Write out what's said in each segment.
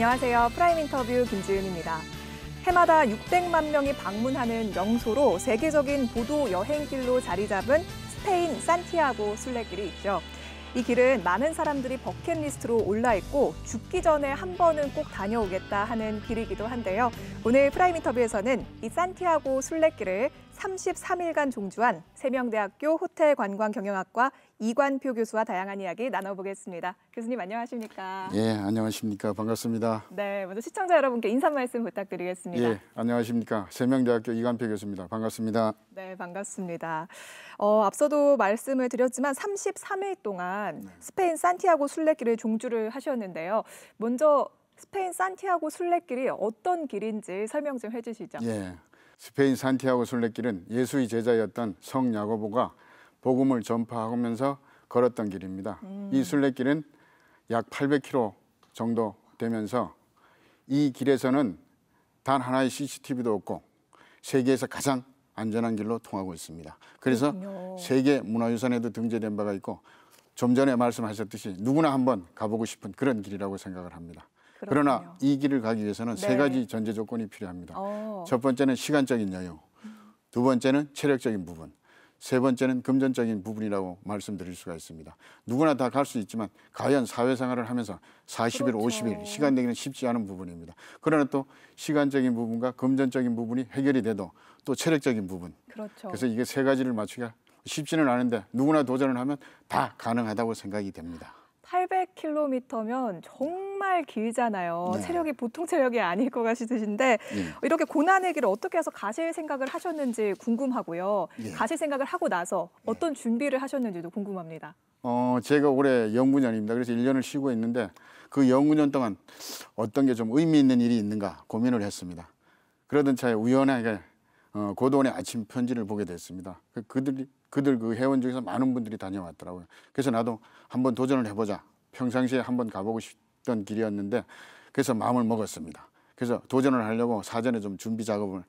안녕하세요. 프라임 인터뷰 김지은입니다. 해마다 600만 명이 방문하는 명소로 세계적인 보도 여행길로 자리 잡은 스페인 산티아고 순례길이 있죠. 이 길은 많은 사람들이 버킷리스트로 올라있고 죽기 전에 한 번은 꼭 다녀오겠다 하는 길이기도 한데요. 오늘 프라임 인터뷰에서는 이 산티아고 순례길을 33일간 종주한 세명대학교 호텔관광경영학과 이관표 교수와 다양한 이야기 나눠보겠습니다. 교수님 안녕하십니까? 예, 안녕하십니까? 반갑습니다. 네, 먼저 시청자 여러분께 인사 말씀 부탁드리겠습니다. 예, 안녕하십니까? 세명대학교 이관표 교수입니다. 반갑습니다. 네, 반갑습니다. 어, 앞서도 말씀을 드렸지만 33일 동안 네. 스페인 산티아고 순례길을 종주를 하셨는데요. 먼저 스페인 산티아고 순례길이 어떤 길인지 설명 좀 해주시죠. 예, 스페인 산티아고 순례길은 예수의 제자였던 성 야고보가 복음을 전파하면서 걸었던 길입니다. 음. 이 순례길은 약 800km 정도 되면서 이 길에서는 단 하나의 CCTV도 없고 세계에서 가장 안전한 길로 통하고 있습니다. 그래서 그렇군요. 세계 문화유산에도 등재된 바가 있고 좀 전에 말씀하셨듯이 누구나 한번 가보고 싶은 그런 길이라고 생각을 합니다. 그렇군요. 그러나 이 길을 가기 위해서는 네. 세 가지 전제 조건이 필요합니다. 오. 어. 첫 번째는 시간적인 여유, 두 번째는 체력적인 부분, 세 번째는 금전적인 부분이라고 말씀드릴 수가 있습니다. 누구나 다 갈 수 있지만 과연 사회생활을 하면서 40일, 그렇죠. 50일 시간 내기는 쉽지 않은 부분입니다. 그러나 또 시간적인 부분과 금전적인 부분이 해결이 돼도 또 체력적인 부분. 그렇죠. 그래서 이게 세 가지를 맞추기가 쉽지는 않은데 누구나 도전을 하면 다 가능하다고 생각이 됩니다. 800km면 정말 길잖아요. 네. 체력이 보통 체력이 아닐 것 같으신데 네. 이렇게 고난의 길을 어떻게 해서 가실 생각을 하셨는지 궁금하고요. 네. 가실 생각을 하고 나서 예. 어떤 준비를 하셨는지도 궁금합니다. 어, 제가 올해 영구년입니다. 그래서 1년을 쉬고 있는데 그 영구년 동안 어떤 게 좀 의미 있는 일이 있는가 고민을 했습니다. 그러던 차에 우연하게 어, 고도원의 아침 편지를 보게 됐습니다. 그, 그들이 그들 그 회원 중에서 많은 분들이 다녀왔더라고요. 그래서 나도 한번 도전을 해보자. 평상시에 한번 가보고 싶던 길이었는데 그래서 마음을 먹었습니다. 그래서 도전을 하려고 사전에 좀 준비 작업을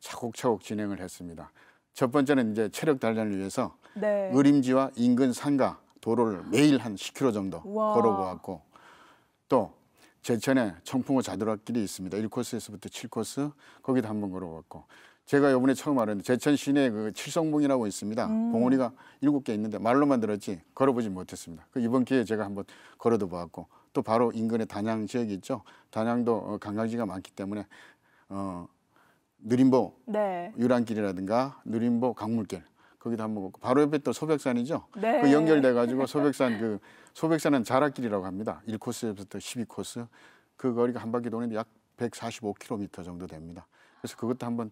차곡차곡 진행을 했습니다. 첫 번째는 이제 체력 단련을 위해서 네. 의림지와 인근 산가 도로를 매일 한 10km 정도 걸어보았고 또 제천에 청풍호 자두락길이 있습니다. 1코스에서부터 7코스 거기도 한번 걸어봤고 제가 요번에 처음 알았는데 제천 시내 그 칠성봉이라고 있습니다. 음. 봉오리가 일곱 개 있는데 말로만 들었지 걸어보지 못했습니다. 그 이번 기회에 제가 한번 걸어도 보았고 또 바로 인근에 단양 지역이 있죠. 단양도 어, 관광지가 많기 때문에 어, 느림보 네. 유람길이라든가 느림보 강물길 거기도 한번 걷고 바로 옆에 또 소백산이죠. 네. 그 연결돼 가지고 소백산 그 소백산은 자락길이라고 합니다. 1코스부터 에서 12코스 그 거리가 한 바퀴 도는데 약 145km 정도 됩니다. 그래서 그것도 한번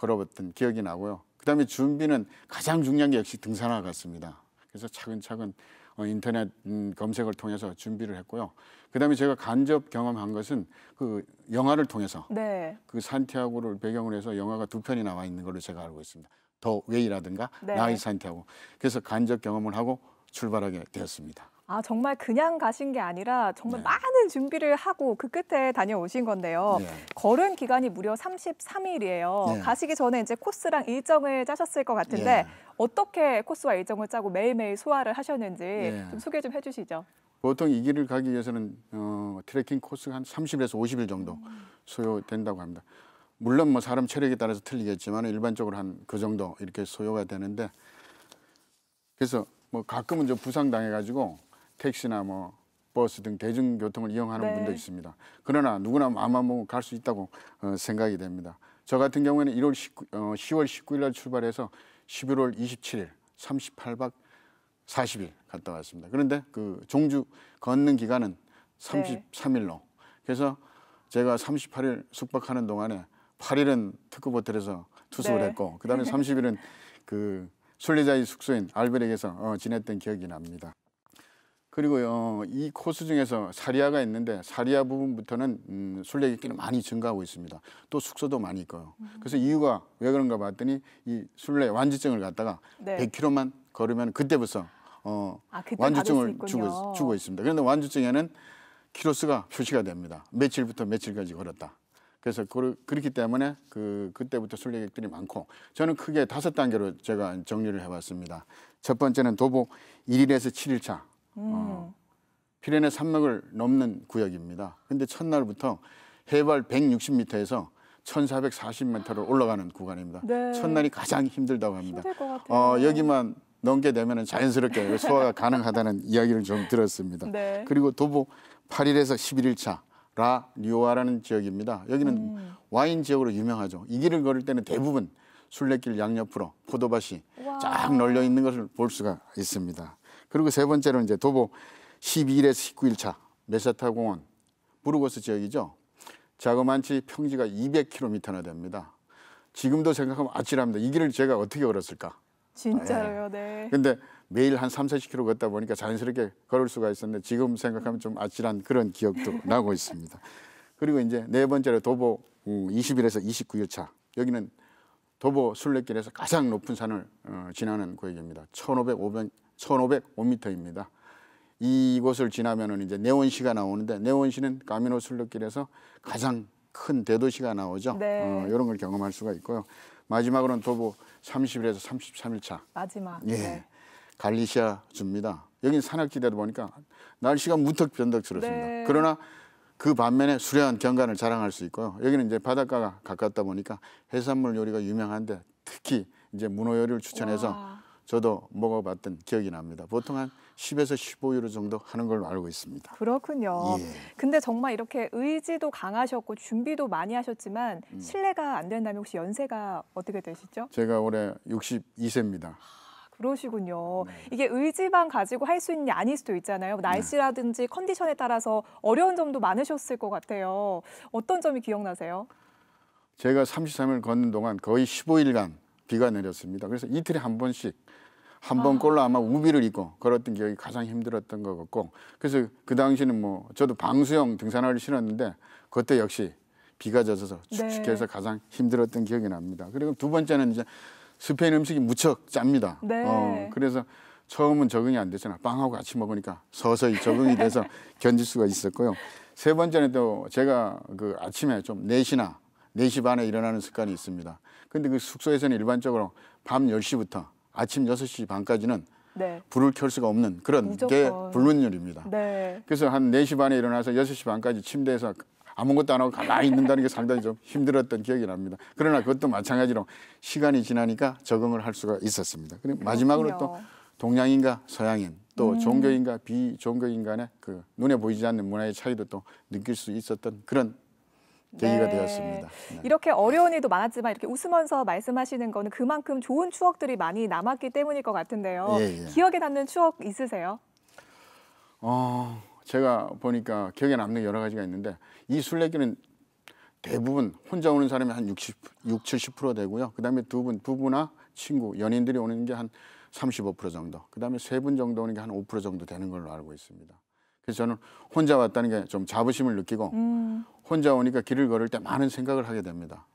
걸어봤던 기억이 나고요. 그다음에 준비는 가장 중요한 게 역시 등산화 같습니다. 그래서 차근차근 어, 인터넷 음, 검색을 통해서 준비를 했고요. 그다음에 제가 간접 경험한 것은 그 영화를 통해서 네. 그 산티아고를 배경으로 해서 영화가 두 편이 나와 있는 걸로 제가 알고 있습니다. 더 웨이라든가 네. 나이 산티아고. 그래서 간접 경험을 하고 출발하게 되었습니다. 아, 정말 그냥 가신 게 아니라 정말 네. 많은 준비를 하고 그 끝에 다녀오신 건데요. 네. 걸은 기간이 무려 33일이에요. 네. 가시기 전에 이제 코스랑 일정을 짜셨을 것 같은데 네. 어떻게 코스와 일정을 짜고 매일매일 소화를 하셨는지 네. 좀 소개 좀 해주시죠. 보통 이 길을 가기 위해서는 어, 트레킹 코스가 한 30에서 50일 정도 음. 소요된다고 합니다. 물론 뭐 사람 체력에 따라서 틀리겠지만 일반적으로 한 그 정도 이렇게 소요가 되는데 그래서 뭐 가끔은 저 부상당해가지고 택시나 뭐 버스 등 대중교통을 이용하는 네. 분도 있습니다. 그러나 누구나 마음 먹으면 갈수 있다고 어, 생각이 됩니다. 저 같은 경우에는 1월 19, 어, 10월 19일 날 출발해서 11월 27일 38박 40일 갔다 왔습니다. 그런데 그 종주 걷는 기간은 33일로 네. 그래서 제가 38일 숙박하는 동안에 8일은 특급 호텔에서 투숙을 네. 했고 그다음에 30일은 그 순례자의 숙소인 알베르에서 어, 지냈던 기억이 납니다. 그리고요 이 코스 중에서 사리아가 있는데 사리아 부분부터는 음, 순례객기는 많이 증가하고 있습니다. 또 숙소도 많이 있고요. 그래서 이유가 왜 그런가 봤더니 이 순례 완주증을 갖다가 네. 100km만 걸으면 그때부터 어, 아, 그때 완주증을 주고, 주고 있습니다. 그런데 완주증에는 키로수가 표시가 됩니다. 며칠부터 며칠까지 걸었다. 그래서 그, 그렇기 때문에 그 그때부터 순례객들이 많고 저는 크게 다섯 단계로 제가 정리를 해봤습니다. 첫 번째는 도보 1일에서 7일 차 어. 음. 피레네 산맥을 넘는 구역입니다. 근데 첫날부터 해발 160m에서 1440m로 올라가는 구간입니다. 네. 첫날이 가장 힘들다고 합니다. 어, 여기만 넘게 되면 자연스럽게 소화가 가능하다는 이야기를 좀 들었습니다. 네. 그리고 도보 8일에서 11일 차라리아라는 지역입니다. 여기는 음. 와인 지역으로 유명하죠. 이 길을 걸을 때는 대부분 술래길 양옆으로 포도밭이 와. 쫙 널려 있는 것을 볼 수가 있습니다. 그리고 세 번째로 이제 도보 12일에서 19일차 메사타 공원 부르고스 지역이죠. 자그만치 평지가 200km나 됩니다. 지금도 생각하면 아찔합니다. 이 길을 제가 어떻게 걸었을까? 진짜로요, 아, 예. 네. 근데 매일 한 3, 40km 걷다 보니까 자연스럽게 걸을 수가 있었는데 지금 생각하면 좀 아찔한 그런 기억도 나고 있습니다. 그리고 이제 네 번째로 도보 20일에서 음, 29일 차. 여기는 도보 순례길에서 가장 높은 산을 어, 지나는 고역입니다. 1500, 500, 1,505m입니다. 이곳을 지나면은 이제 네온시가 나오는데 네온시는 가미노 순례길에서 가장 큰 대도시가 나오죠. 네. 어, 이런 걸 경험할 수가 있고요. 마지막으로는 도보 30일에서 33일차. 마지막. 예. 네. 갈리시아 줍니다. 여긴 산악지대다 보니까 날씨가 무턱 변덕스럽습니다. 네. 그러나 그 반면에 수려한 경관을 자랑할 수 있고요. 여기는 이제 바닷가가 가깝다 보니까 해산물 요리가 유명한데 특히 이제 문어 요리를 추천해서 와. 저도 먹어봤던 기억이 납니다. 보통 한 10에서 15유로 정도 하는 걸로 알고 있습니다. 그렇군요. 예. 근데 정말 이렇게 의지도 강하셨고 준비도 많이 하셨지만 음. 실례가안 된다면 혹시 연세가 어떻게 되시죠? 제가 올해 62세입니다. 아, 그러시군요. 네. 이게 의지만 가지고 할 수 있는 게 아닐 수도 있잖아요. 뭐 네. 날씨라든지 네. 컨디션에 따라서 어려운 점도 많으셨을 것 같아요. 어떤 점이 기억나세요? 제가 33일 걷는 동안 거의 15일간 비가 내렸습니다. 그래서 이틀에 한 번씩 한 번꼴로 아. 아마 우비를 입고 걸었던 기억이 가장 힘들었던 것 같고 그래서 그 당시는 뭐 저도 방수형 등산화를 신었는데 그때 역시 비가 젖어서 축축해서 네. 가장 힘들었던 기억이 납니다. 그리고 두 번째는 이제 스페인 음식이 무척 짭니다. 네. 어, 그래서 처음은 적응이 안되잖아 빵하고 같이 먹으니까 서서히 적응이 돼서 견딜 수가 있었고요. 세 번째는 또 제가 그 아침에 좀 4시나 4시 반에 일어나는 습관이 있습니다. 근데 그 숙소에서는 일반적으로 밤 10시부터 아침 6시 반까지는 네. 불을 켤 수가 없는 그런 무조건. 게 불문율입니다. 네. 그래서 한 4시 반에 일어나서 6시 반까지 침대에서 아무것도 안 하고 가만히 있는다는 게 상당히 좀 힘들었던 기억이 납니다. 그러나 그것도 마찬가지로 시간이 지나니까 적응을 할 수가 있었습니다. 그리고 마지막으로 또 동양인과 서양인 또 음. 종교인과 비종교인 간의 그 눈에 보이지 않는 문화의 차이도 또 느낄 수 있었던 그런 계기가 네. 되었습니다. 네. 이렇게 어려운 일도 많았지만 이렇게 웃으면서 말씀하시는 거는 그만큼 좋은 추억들이 많이 남았기 때문일 것 같은데요. 예, 예. 기억에 남는 추억 있으세요? 어, 제가 보니까 기억에 남는 여러 가지가 있는데 이 술래기는 대부분 혼자 오는 사람이 한 60, 60 70% 되고요. 그다음에 두 분 부부나 친구, 연인들이 오는 게 한 35% 정도. 그다음에 세 분 정도 오는 게 한 5% 정도 되는 걸로 알고 있습니다. 그래서 저는 혼자 왔다는 게 좀 자부심을 느끼고 음. 혼자 오니까 길을 걸을 때 많은 생각을 하게 됩니다.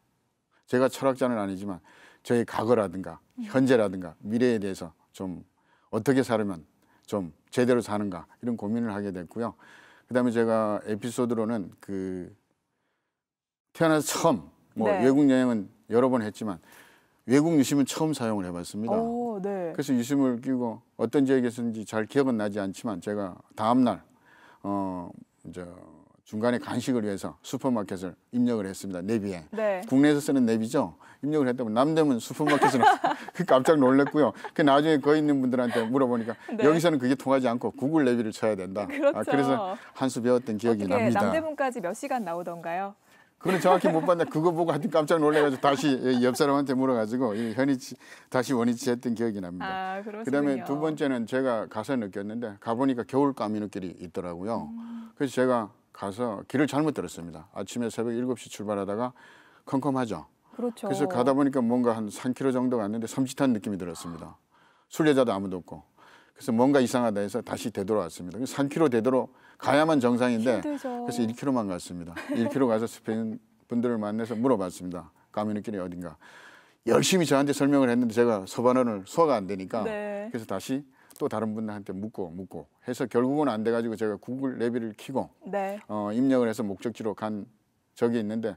제가 철학자는 아니지만 저의 과거라든가 음. 현재라든가 미래에 대해서 좀 어떻게 살면 좀 제대로 사는가 이런 고민을 하게 됐고요. 그다음에 제가 에피소드로는 그 태어나서 처음 뭐 네. 외국 여행은 여러 번 했지만 외국 유심은 처음 사용을 해봤습니다. 오, 네. 그래서 유심을 끼고 어떤 지역에서인지 잘 기억은 나지 않지만 제가 다음 날 어, 저 중간에 간식을 위해서 슈퍼마켓을 입력을 했습니다. 내비에. 네. 국내에서 쓰는 내비죠. 입력을 했다고 남대문 슈퍼마켓은 그 깜짝 놀랐고요. 그 나중에 거기 있는 분들한테 물어보니까 네. 여기서는 그게 통하지 않고 구글 내비를 쳐야 된다. 아, 그렇죠. 아, 그래서 한 수 배웠던 기억이 납니다. 남대문까지 몇 시간 나오던가요? 그건 정확히 못봤나 그거 보고 하여튼 깜짝 놀래가지고 다시 옆 사람한테 물어가지고 현이치 다시 원위치 했던 기억이 납니다. 아, 그다음에 두 번째는 제가 가서 느꼈는데 가보니까 겨울 까미누길이 있더라고요. 음. 그래서 제가 가서 길을 잘못 들었습니다. 아침에 새벽 7시 출발하다가 컴컴하죠. 그렇죠. 그래서 가다 보니까 뭔가 한 3km 정도 갔는데 섬찟한 느낌이 들었습니다. 순례자도 아. 아무도 없고 그래서 뭔가 이상하다 해서 다시 되돌아왔습니다. 3km 되도록 가야만 정상인데 힘들죠. 그래서 1km만 갔습니다. 1km 가서 스페인 분들을 만나서 물어봤습니다. 가미누길이 어딘가. 열심히 저한테 설명을 했는데 제가 서반원을 소화가 안 되니까 네. 그래서 다시 또 다른 분들한테 묻고 묻고 해서 결국은 안 돼가지고 제가 구글 내비를 키고 네. 어, 입력을 해서 목적지로 간 적이 있는데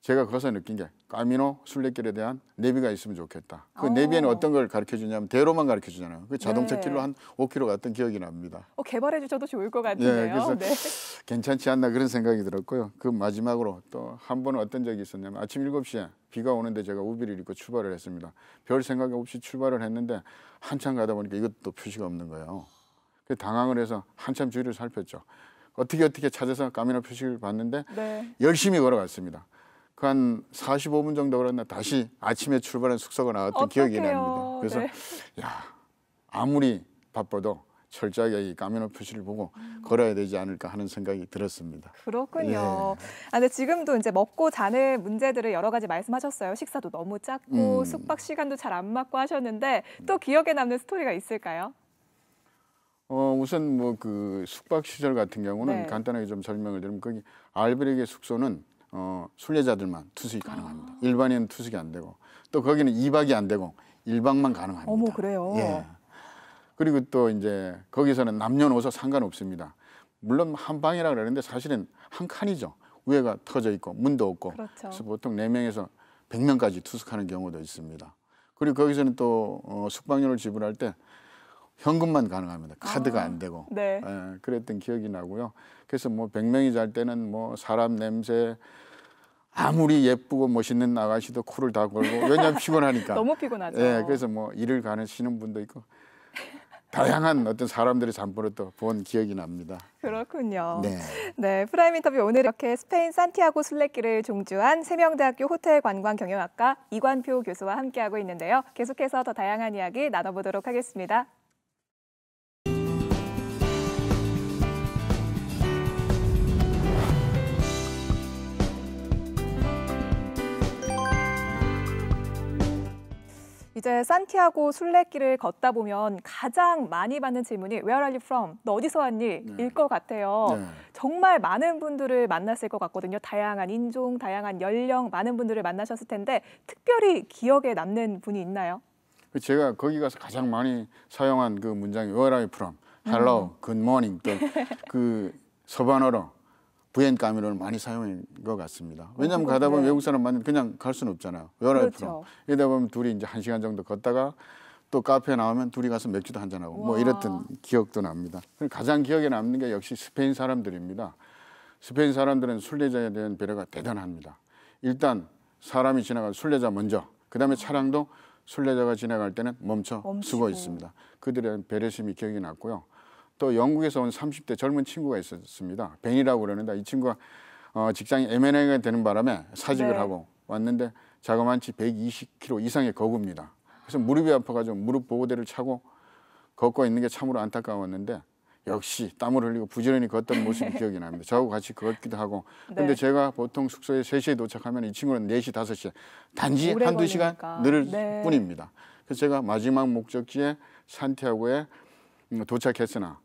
제가 거기서 느낀 게 까미노 순례길에 대한 내비가 있으면 좋겠다. 그 오. 어. 내비에는 어떤 걸 가르쳐 주냐면 대로만 가르쳐 주잖아요. 그 자동차 네. 길로 한 5km 갔던 기억이 납니다. 어, 개발해 주셔도 좋을 것같은요 네, 그래서 네. 괜찮지 않나 그런 생각이 들었고요. 그 마지막으로 또 한 번은 어떤 적이 있었냐면 아침 7시에 비가 오는데 제가 우비를 입고 출발을 했습니다. 별 생각 없이 출발을 했는데 한참 가다 보니까 이것도 표시가 없는 거예요. 그 당황을 해서 한참 주위를 살폈죠. 어떻게 어떻게 찾아서 까미노 표시를 봤는데 네. 열심히 걸어갔습니다. 그한 45분 정도 걸었나 다시 아침에 출발한 숙소가 나왔던 어떡해요. 기억이 납니다. 그래서 네. 야 아무리 바빠도 철저하게 이 까메노 표시를 보고 음. 걸어야 되지 않을까 하는 생각이 들었습니다. 그렇군요. 예. 아, 근데 지금도 이제 먹고 자는 문제들을 여러 가지 말씀하셨어요. 식사도 너무 작고 음. 숙박 시간도 잘 안 맞고 하셨는데 또 기억에 남는 스토리가 있을까요? 어, 우선 뭐 그 숙박 시절 같은 경우는 네. 간단하게 좀 설명을 드리면 거기 알브렉게 숙소는 어, 순례자들만 투숙이 가능합니다. 아. 일반인은 투숙이 안 되고 또 거기는 2박이 안 되고 1박만 가능합니다. 어머 그래요. 예. 그리고 또 이제 거기서는 남녀노소 상관없습니다. 물론 한 방이라 그러는데 사실은 한 칸이죠. 위에가 터져 있고 문도 없고 그렇죠. 그래서 보통 4명에서 100명까지 투숙하는 경우도 있습니다. 그리고 거기서는 또 어, 숙박료를 지불할 때 현금만 가능합니다. 카드가 아, 안 되고. 네. 예, 그랬던 기억이 나고요. 그래서 뭐 100명이 잘 때는 뭐 사람 냄새 아무리 예쁘고 멋있는 아가씨도 코를 다 걸고 왜냐하면 피곤하니까. 너무 피곤하죠. 예, 그래서 뭐 일을 가는시는 분도 있고 다양한 어떤 사람들의 잠버릇도 본 기억이 납니다. 그렇군요. 네. 네, 프라임 인터뷰 오늘 이렇게 스페인 산티아고 순례길을 종주한 세명대학교 호텔 관광 경영학과 이관표 교수와 함께하고 있는데요. 계속해서 더 다양한 이야기 나눠보도록 하겠습니다. 이제 산티아고 순례길을 걷다 보면 가장 많이 받는 질문이 Where are you from? 너 어디서 왔니? 네. 일것 같아요. 네. 정말 많은 분들을 만났을 것 같거든요. 다양한 인종, 다양한 연령, 많은 분들을 만나셨을 텐데 특별히 기억에 남는 분이 있나요? 그 제가 거기 가서 가장 많이 사용한 그 문장이 Where are you from? Hello, 음. Good morning. 또그 서반어로 VN 카메라를 많이 사용한 것 같습니다. 어, 왜냐하면 가다 보면 네. 외국 사람 만나 그냥 갈 수는 없잖아요. 열아 프로. 그렇죠. 이러다 보면 둘이 이제 한 시간 정도 걷다가 또 카페에 나오면 둘이 가서 맥주도 한 잔하고 뭐 이랬던 기억도 납니다. 가장 기억에 남는 게 역시 스페인 사람들입니다. 스페인 사람들은 순례자에 대한 배려가 대단합니다. 일단 사람이 지나가 순례자 먼저, 그 다음에 차량도 순례자가 지나갈 때는 멈춰 멈추고. 서고 있습니다. 그들의 배려심이 기억이 났고요. 또 영국에서 온 30대 젊은 친구가 있었습니다. 벤이라고 그러는데 이 친구가 어, 직장이 M&A가 되는 바람에 사직을 네. 하고 왔는데 자그만치 120kg 이상의 거구입니다. 그래서 무릎이 아파가지고 무릎 보호대를 차고 걷고 있는 게 참으로 안타까웠는데 역시 땀을 흘리고 부지런히 걷던 모습이 기억이 납니다. 저하고 같이 걷기도 하고 근데 네. 제가 보통 숙소에 3시에 도착하면 이 친구는 4시, 5시에 단지 한두 시간 늘을 네. 뿐입니다. 그래서 제가 마지막 목적지에 산티아고에 도착했으나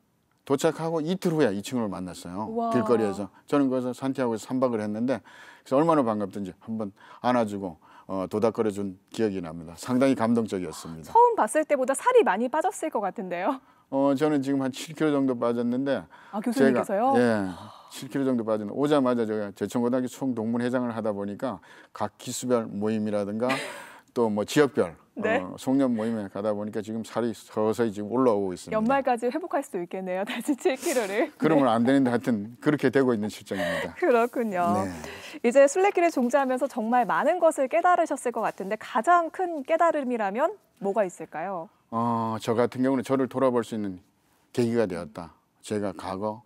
도착하고 이틀 후에 이 친구를 만났어요. 와. 길거리에서. 저는 거기서 산티아고에서 3박을 했는데 그래서 얼마나 반갑든지 한번 안아주고 어, 도닥거려준 기억이 납니다. 상당히 감동적이었습니다. 처음 봤을 때보다 살이 많이 빠졌을 것 같은데요. 어, 저는 지금 한 7kg 정도 빠졌는데 아, 교수님께서요? 제가, 예. 7kg 정도 빠지는 오자마자 제가 제천고등학교 총동문회장을 하다 보니까 각 기수별 모임이라든가 또 뭐 지역별 네. 어, 송년 모임에 가다 보니까 지금 살이 서서히 지금 올라오고 있습니다. 연말까지 회복할 수도 있겠네요. 다시 7kg를. 그러면 안 되는데 하여튼 그렇게 되고 있는 실정입니다. 그렇군요. 네. 이제 순례길에 종사하면서 정말 많은 것을 깨달으셨을 것 같은데 가장 큰 깨달음이라면 뭐가 있을까요? 어, 저 같은 경우는 저를 돌아볼 수 있는 계기가 되었다. 제가 과거,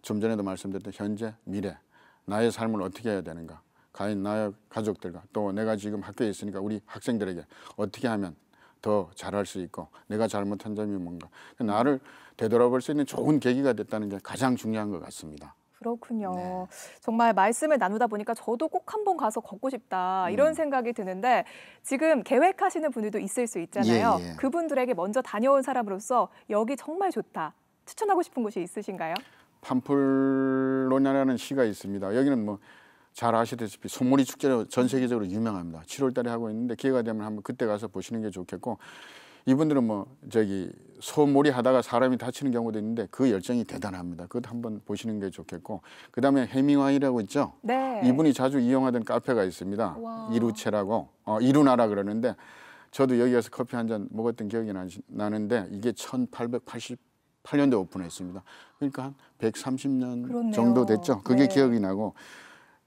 좀 전에도 말씀드렸던 현재, 미래, 나의 삶을 어떻게 해야 되는가. 가인 나의 가족들과 또 내가 지금 학교에 있으니까 우리 학생들에게 어떻게 하면 더 잘할 수 있고 내가 잘못한 점이 뭔가 나를 되돌아볼 수 있는 좋은 계기가 됐다는 게 가장 중요한 것 같습니다. 그렇군요. 네. 정말 말씀을 나누다 보니까 저도 꼭 한번 가서 걷고 싶다 이런 음. 생각이 드는데 지금 계획하시는 분들도 있을 수 있잖아요. 예, 예. 그분들에게 먼저 다녀온 사람으로서 여기 정말 좋다 추천하고 싶은 곳이 있으신가요? 팜플로냐라는 시가 있습니다. 여기는 뭐잘 아시다시피 소머리 축제로 전 세계적으로 유명합니다. 7월 달에 하고 있는데 기회가 되면 한번 그때 가서 보시는 게 좋겠고 이분들은 뭐 저기 소머리 하다가 사람이 다치는 경우도 있는데 그 열정이 대단합니다. 그것 도 한번 보시는 게 좋겠고 그다음에 해밍웨이라고 있죠. 네. 이분이 자주 이용하던 카페가 있습니다. 와. 이루체라고 어, 이루나라 그러는데 저도 여기 가서 커피 한 잔 먹었던 기억이 나는데 이게 1888년도에 오픈했습니다. 그러니까 한 130년 그렇네요. 정도 됐죠. 그게 네. 기억이 나고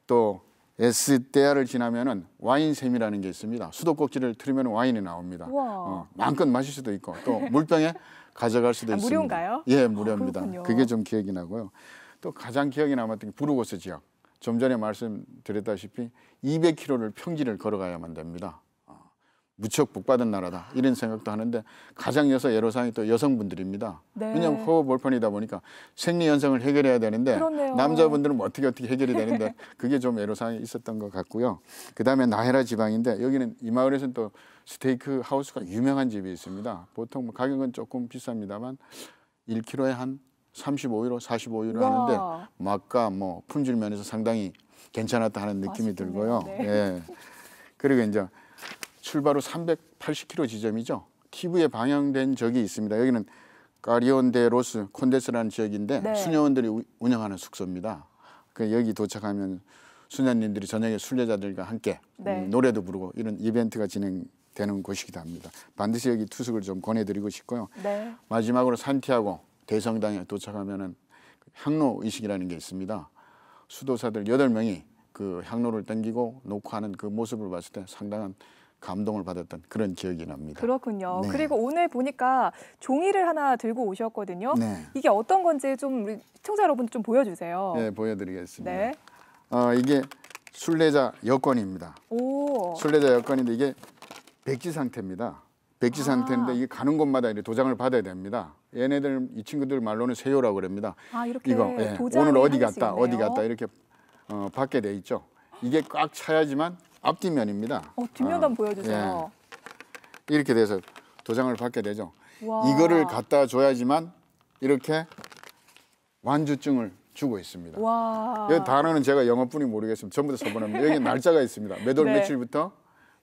또 에스테아를 지나면은 와인샘이라는 게 있습니다. 수도꼭지를 틀면 와인이 나옵니다. 어, 마음껏 마실 수도 있고 또 물병에 가져갈 수도 아, 있습니다. 무료인가요? 예, 아, 무료입니다. 아, 그게 좀 기억이 나고요. 또 가장 기억이 남았던 게 부르고스 지역. 좀 전에 말씀드렸다시피 200km를 평지를 걸어가야만 됩니다. 무척 복받은 나라다 이런 생각도 하는데 가장 여서 애로사이또 여성분들입니다. 네. 왜냐하면 허허벌판이다 보니까 생리 현상을 해결해야 되는데 그렇네요. 남자분들은 뭐 어떻게 어떻게 해결이 되는데 그게 좀 애로사항이 있었던 것 같고요. 그다음에 나헤라 지방인데 여기는 이 마을에서는 또 스테이크 하우스가 유명한 집이 있습니다. 보통 뭐 가격은 조금 비쌉니다만 1kg에 한 35유로, 45유로 와. 하는데 맛과 뭐 품질 면에서 상당히 괜찮았다 하는 느낌이 맛있겠네 들고요. 네. 예. 그리고 이제 출발 후 380km 지점이죠. TV에 방영된 적이 있습니다. 여기는 까리온데 로스 콘데스라는 지역인데 네. 수녀원들이 운영하는 숙소입니다. 그 여기 도착하면 수녀님들이 저녁에 순례자들과 함께 음, 네. 음, 노래도 부르고 이런 이벤트가 진행되는 곳이기도 합니다. 반드시 여기 투숙을 좀 권해드리고 싶고요. 네. 마지막으로 산티아고 대성당에 도착하면은 그 향로 의식이라는 게 있습니다. 수도사들 8 명이그 향로를 당기고 녹화하는 그 모습을 봤을 때 상당한 감동을 받았던 그런 기억이 납니다. 그렇군요. 네. 그리고 오늘 보니까 종이를 하나 들고 오셨거든요. 네. 이게 어떤 건지 좀 시청자 여러분 좀 보여주세요. 네, 보여드리겠습니다. 네. 어, 이게 순례자 여권입니다. 오. 순례자 여권인데 이게 백지 상태입니다. 백지 아. 상태인데 이게 가는 곳마다 이제 도장을 받아야 됩니다. 얘네들 이 친구들 말로는 세요라고 그럽니다. 아 이렇게 이거, 예. 오늘 어디 갔다 어디 갔다 이렇게 어, 받게 돼 있죠. 이게 꽉 차야지만 앞뒷면입니다. 어, 뒷면 한 어, 보여주세요. 예. 이렇게 돼서 도장을 받게 되죠. 와. 이거를 갖다 줘야지만 이렇게 완주증을 주고 있습니다. 와. 여기 단어는 제가 영어뿐이 모르겠습니 전부 다 써보냅니다. 여기 날짜가 있습니다. 몇월 네. 며칠부터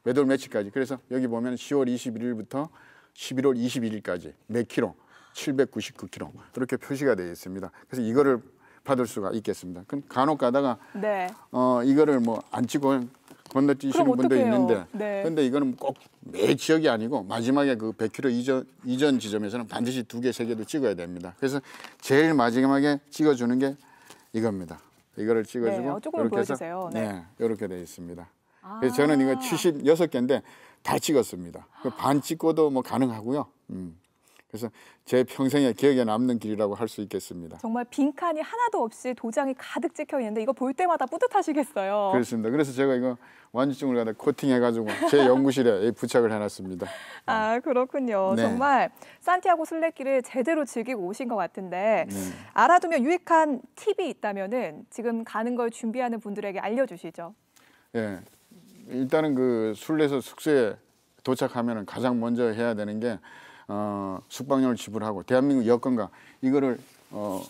몇월 며칠까지. 그래서 여기 보면 10월 21일부터 11월 21일까지 몇 킬로, 799킬로 이렇게 표시가 되어 있습니다. 그래서 이거를 받을 수가 있겠습니다. 그럼 간혹 가다가 네. 어, 이거를 뭐 안 찍고 건너뛰시는 분도 있는데 네. 근데 이거는 꼭 매 지역이 아니고 마지막에 그 100km 이전, 이전 지점에서는 반드시 두 개, 세 개도 찍어야 됩니다. 그래서 제일 마지막에 찍어주는 게 이겁니다. 이거를 네, 찍어주고 어, 네, 이렇게 해서 네. 이렇게 돼 있습니다. 아 그래서 저는 아. 이거 76개인데 다 찍었습니다. 그 반 찍고도 뭐 가능하고요. 음. 그래서 제 평생에 기억에 남는 길이라고 할 수 있겠습니다. 정말 빈칸이 하나도 없이 도장이 가득 찍혀 있는데 이거 볼 때마다 뿌듯하시겠어요. 그렇습니다. 그래서 제가 이거 완주증을 갖다 코팅해가지고 제 연구실에 부착을 해놨습니다. 아 네. 그렇군요. 네. 정말 산티아고 순례길을 제대로 즐기고 오신 것 같은데 네. 알아두면 유익한 팁이 있다면 은 지금 가는 걸 준비하는 분들에게 알려주시죠. 예, 네. 일단은 그 순례서 숙소에 도착하면 가장 먼저 해야 되는 게 어, 숙박료를 지불하고 대한민국 여건과 이거를 어,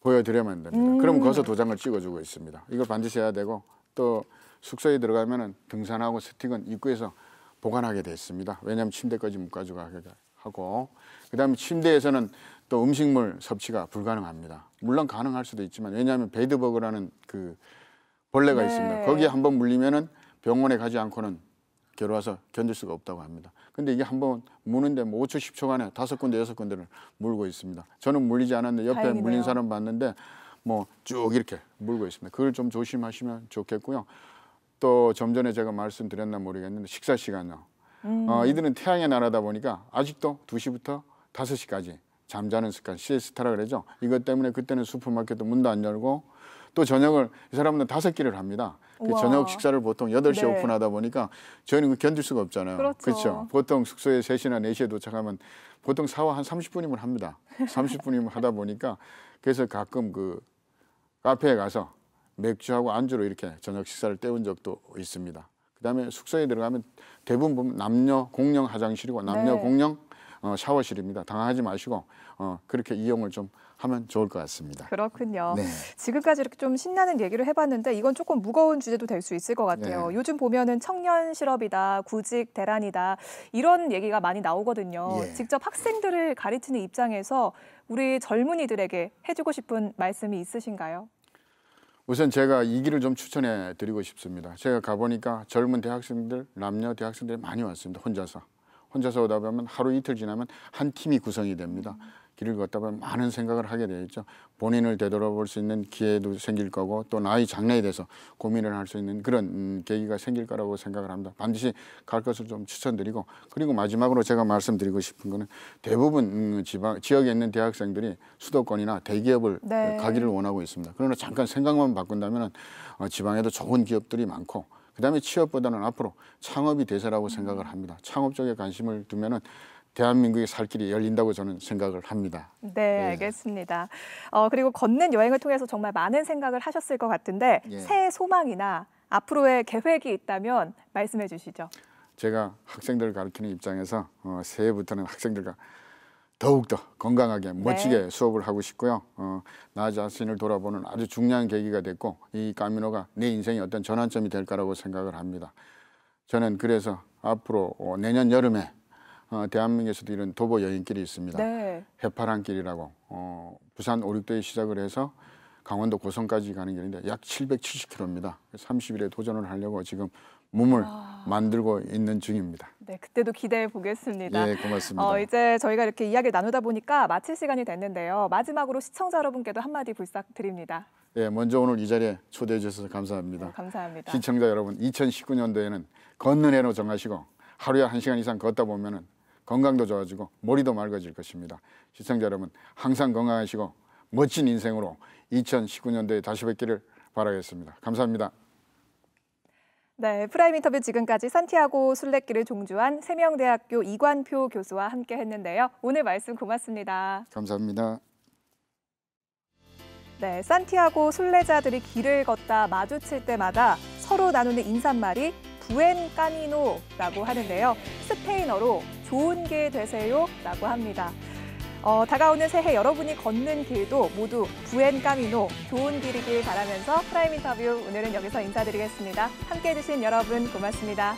보여드려야만 됩니다. 음. 그럼 거기서 도장을 찍어주고 있습니다. 이걸 반드시 해야 되고 또 숙소에 들어가면은 등산하고 스틱은 입구에서 보관하게 돼 있습니다. 왜냐하면 침대까지 못 가져가게 하고 그다음에 침대에서는 또 음식물 섭취가 불가능합니다. 물론 가능할 수도 있지만 왜냐하면 베드버그라는그 벌레가 네. 있습니다. 거기에 한 번 물리면은 병원에 가지 않고는 괴로워서 견딜 수가 없다고 합니다. 근데 이게 한번 무는데 뭐 5초 10초간에 다섯 군데 여섯 군데를 물고 있습니다. 저는 물리지 않았는데 옆에 다행이네요. 물린 사람 봤는데 뭐 쭉 이렇게 물고 있습니다. 그걸 좀 조심하시면 좋겠고요. 또점 전에 제가 말씀드렸나 모르겠는데 식사 시간요. 어, 음. 어, 이들은 태양의 나라다 보니까 아직도 2시부터 5시까지 잠자는 습관, 시에스타라 그러죠. 이것 때문에 그때는 슈퍼마켓도 문도 안 열고 또 저녁을 이 사람들은 다섯 끼를 합니다. 그 저녁 식사를 보통 8시에 네. 오픈하다 보니까 저희는 견딜 수가 없잖아요. 그렇죠. 그렇죠. 보통 숙소에 3시나 4시에 도착하면 보통 사와 한 30분이면 합니다. 30분이면 하다 보니까 그래서 가끔 그 카페에 가서 맥주하고 안주로 이렇게 저녁 식사를 때운 적도 있습니다. 그다음에 숙소에 들어가면 대부분 보면 남녀 공용 화장실이고 남녀 네. 공용 어, 샤워실입니다. 당황하지 마시고 어, 그렇게 이용을 좀 하면 좋을 것 같습니다. 그렇군요. 네. 지금까지 이렇게 좀 신나는 얘기를 해봤는데 이건 조금 무거운 주제도 될 수 있을 것 같아요. 네. 요즘 보면은 청년 실업이다, 구직 대란이다 이런 얘기가 많이 나오거든요. 예. 직접 학생들을 가르치는 입장에서 우리 젊은이들에게 해주고 싶은 말씀이 있으신가요? 우선 제가 이 길을 좀 추천해 드리고 싶습니다. 제가 가보니까 젊은 대학생들, 남녀 대학생들이 많이 왔습니다. 혼자서. 혼자서 오다 보면 하루 이틀 지나면 한 팀이 구성이 됩니다. 길을 걷다 보면 많은 생각을 하게 되겠죠. 본인을 되돌아볼 수 있는 기회도 생길 거고 또 나의 장래에 대해서 고민을 할 수 있는 그런 음, 계기가 생길 거라고 생각을 합니다. 반드시 갈 것을 좀 추천드리고 그리고 마지막으로 제가 말씀드리고 싶은 거는 대부분 음, 지방, 지역에 있는 대학생들이 수도권이나 대기업을 네. 가기를 원하고 있습니다. 그러나 잠깐 생각만 바꾼다면 어, 지방에도 좋은 기업들이 많고 그다음에 취업보다는 앞으로 창업이 대세라고 음. 생각을 합니다. 창업 쪽에 관심을 두면은 대한민국의 살 길이 열린다고 저는 생각을 합니다. 네, 네. 알겠습니다. 어, 그리고 걷는 여행을 통해서 정말 많은 생각을 하셨을 것 같은데 예. 새해 소망이나 앞으로의 계획이 있다면 말씀해 주시죠. 제가 학생들을 가르치는 입장에서 어, 새해부터는 학생들과 더욱더 건강하게 네. 멋지게 네. 수업을 하고 싶고요. 어, 나 자신을 돌아보는 아주 중요한 계기가 됐고 이 까미노가 내 인생의 어떤 전환점이 될 거라고 생각을 합니다. 저는 그래서 앞으로 어, 내년 여름에 어, 대한민국에서도 이런 도보 여행길이 있습니다. 네. 해파랑길이라고 어, 부산 오륙도에 시작을 해서 강원도 고성까지 가는 길인데 약 770km입니다. 30일에 도전을 하려고 지금 몸을 아... 만들고 있는 중입니다. 네, 그때도 기대해 보겠습니다. 네, 고맙습니다. 어, 이제 저희가 이렇게 이야기를 나누다 보니까 마칠 시간이 됐는데요. 마지막으로 시청자 여러분께도 한마디 불싹드립니다. 예, 먼저 오늘 이 자리에 초대해 주셔서 감사합니다. 네, 감사합니다. 시청자 여러분, 2019년도에는 걷는 해로 정하시고 하루에 한시간 이상 걷다 보면 건강도 좋아지고 머리도 맑아질 것입니다. 시청자 여러분, 항상 건강하시고 멋진 인생으로 2019년도에 다시 뵙기를 바라겠습니다. 감사합니다. 네, 프라임 인터뷰 지금까지 산티아고 순례길을 종주한 세명대학교 이관표 교수와 함께 했는데요. 오늘 말씀 고맙습니다. 감사합니다. 네, 산티아고 순례자들이 길을 걷다 마주칠 때마다 서로 나누는 인사말이 부엔 까니노라고 하는데요. 스페인어로 좋은 게 되세요라고 합니다. 어, 다가오는 새해 여러분이 걷는 길도 모두 부엔까미노 좋은 길이길 바라면서 프라임 인터뷰 오늘은 여기서 인사드리겠습니다. 함께해 주신 여러분 고맙습니다.